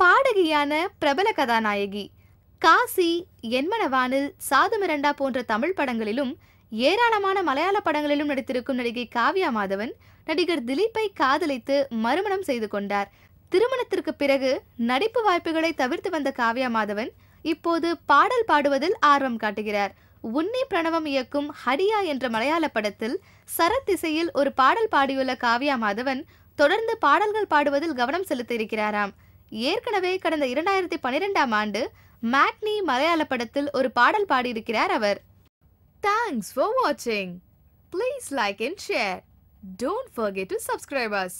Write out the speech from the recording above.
பாடகியான பிரபல கதாநாயகி காசி என்மனவானில் சாதுமிரண்டா போன்ற தமிழ் படங்களிலும் ஏராளமான மலையாள படங்களிலும் நடித்திருக்கும் நடிகை காவ்யா மாதவன் நடிகர் திலீப்பை காதலித்து மறுமணம் செய்து கொண்டார் திருமணத்திற்கு பிறகு நடிப்பு வாய்ப்புகளை தவிர்த்து வந்த காவ்யா மாதவன் இப்போது பாடல் பாடுவதில் ஆர்வம் காட்டுகிறார் உன்னி பிரணவம் இயக்கும் ஹடியா என்ற மலையாள படத்தில் சரத் திசையில் ஒரு பாடல் பாடியுள்ள காவ்யா மாதவன் தொடர்ந்து பாடல்கள் பாடுவதில் கவனம் செலுத்த இருக்கிறாராம் ஏற்கனவே கடந்த இரண்டாயிரத்தி பனிரெண்டாம் ஆண்டு மேக்னி மலையாள படத்தில் ஒரு பாடல் பாடியிருக்கிறார் அவர் தேங்க்ஸ் ஃபார் வாட்சிங் please like and share don't forget to subscribers